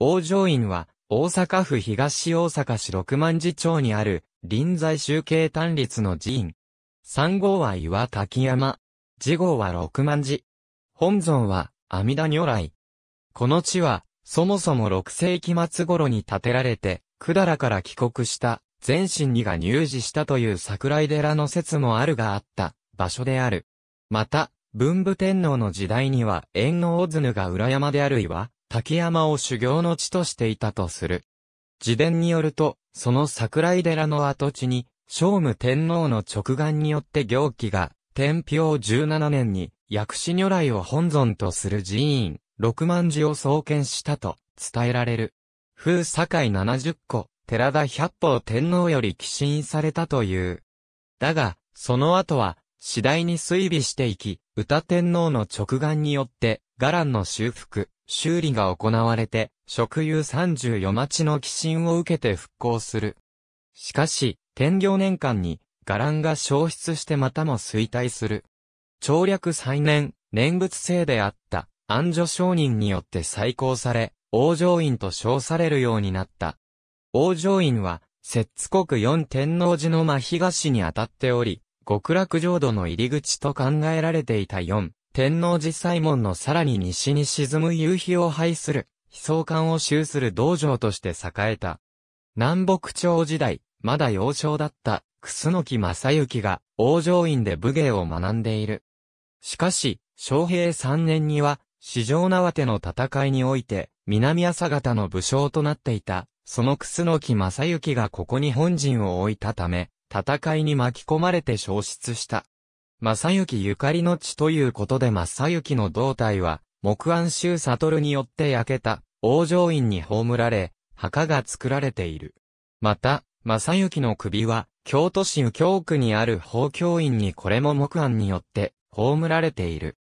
王城院は、大阪府東大阪市六万寺町にある、臨在集計単立の寺院。三号は岩滝山。次号は六万寺。本尊は、阿弥陀如来。この地は、そもそも6世紀末頃に建てられて、百済から帰国した、全身にが入寺したという桜井寺の説もあるがあった場所である。また、文武天皇の時代には、縁の大津ぬが裏山であるいは、滝山を修行の地としていたとする。自伝によると、その桜井寺の跡地に、聖武天皇の直眼によって行基が、天平17年に、薬師如来を本尊とする寺院、六万寺を創建したと伝えられる。風堺70個、寺田百宝天皇より寄進されたという。だが、その後は、次第に衰微していき、歌天皇の直眼によって、伽藍の修復、修理が行われて、職有34町の寄進を受けて復興する。しかし、天行年間に、伽藍が消失してまたも衰退する。長略再年、念仏制であった、安女商人によって再興され、王上院と称されるようになった。王上院は、摂津国四天王寺の真東にあたっており、極楽浄土の入り口と考えられていた四。天王寺西門のさらに西に沈む夕日を排する、悲壮感を集する道場として栄えた。南北朝時代、まだ幼少だった、楠木正幸が、王城院で武芸を学んでいる。しかし、昌平3年には、四条縄手の戦いにおいて、南朝方の武将となっていた、その楠木正幸がここに本陣を置いたため、戦いに巻き込まれて消失した。正幸ゆかりの地ということで正幸の胴体は、木安州悟によって焼けた、王城院に葬られ、墓が作られている。また、正幸の首は、京都市右京区にある法教院にこれも木安によって、葬られている。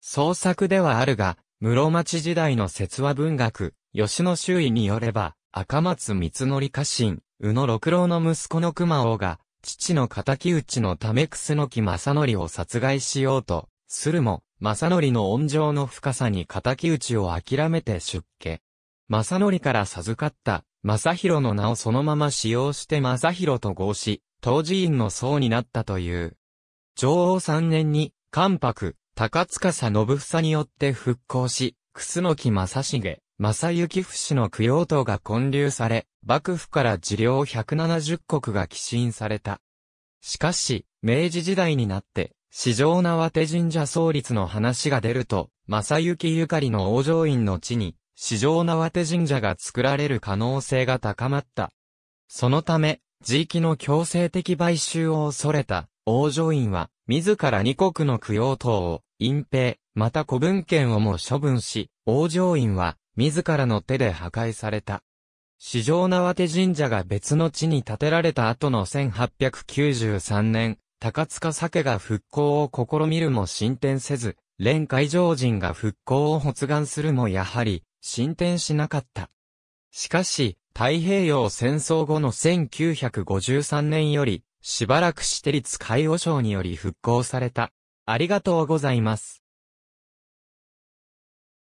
創作ではあるが、室町時代の説話文学、吉野周囲によれば、赤松光則家臣、宇野六郎の息子の熊王が、父の敵討ちのため楠木正則を殺害しようと、するも、正則の恩情の深さに敵討ちを諦めて出家。正則から授かった、正宏の名をそのまま使用して正宏と合し、当寺院の僧になったという。上王三年に、関白、高塚信房によって復興し、楠木正成、正幸不死の供養塔が建立され、幕府から治療170国が寄進された。しかし、明治時代になって、市場縄手神社創立の話が出ると、正幸ゆかりの王城院の地に、市場縄手神社が作られる可能性が高まった。そのため、地域の強制的買収を恐れた、王城院は、自ら二国の供養塔を、隠蔽、また古文献をも処分し、王城院は、自らの手で破壊された。四条縄手神社が別の地に建てられた後の1893年、高塚酒が復興を試みるも進展せず、連海上人が復興を発願するもやはり、進展しなかった。しかし、太平洋戦争後の1953年より、しばらくして立海保省により復興された。ありがとうございます。